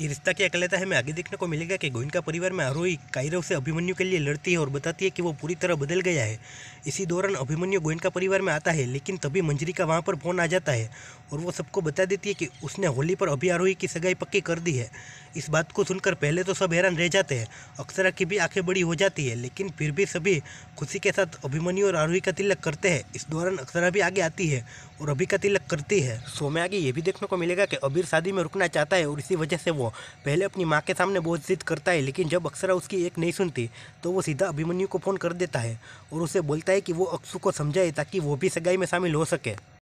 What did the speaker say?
ये रिश्ता की अकलता है हमें आगे देखने को मिलेगा कि का परिवार में आरोही कायरव से अभिमन्यु के लिए लड़ती है और बताती है कि वो पूरी तरह बदल गया है इसी दौरान अभिमन्यु का परिवार में आता है लेकिन तभी मंजरी का वहाँ पर फ़ोन आ जाता है और वो सबको बता देती है कि उसने होली पर अभी आरोही की सगाई पक्की कर दी है इस बात को सुनकर पहले तो सब हैरान रह जाते हैं अक्सरा की भी आंखें बड़ी हो जाती है लेकिन फिर भी सभी खुशी के साथ अभिमन्यु और आरोही का तिलक करते हैं इस दौरान अक्सरा भी आगे आती है और अभी का तिलक करती है सो में आगे ये भी देखने को मिलेगा कि अबीर शादी में रुकना चाहता है और इसी वजह से वो पहले अपनी माँ के सामने बहुत जिद करता है लेकिन जब अक्सरा उसकी एक नहीं सुनती तो वो सीधा अभिमन्यु को फ़ोन कर देता है और उसे बोलता है कि वो अक्सु को समझाए ताकि वो भी सगाई में शामिल हो सके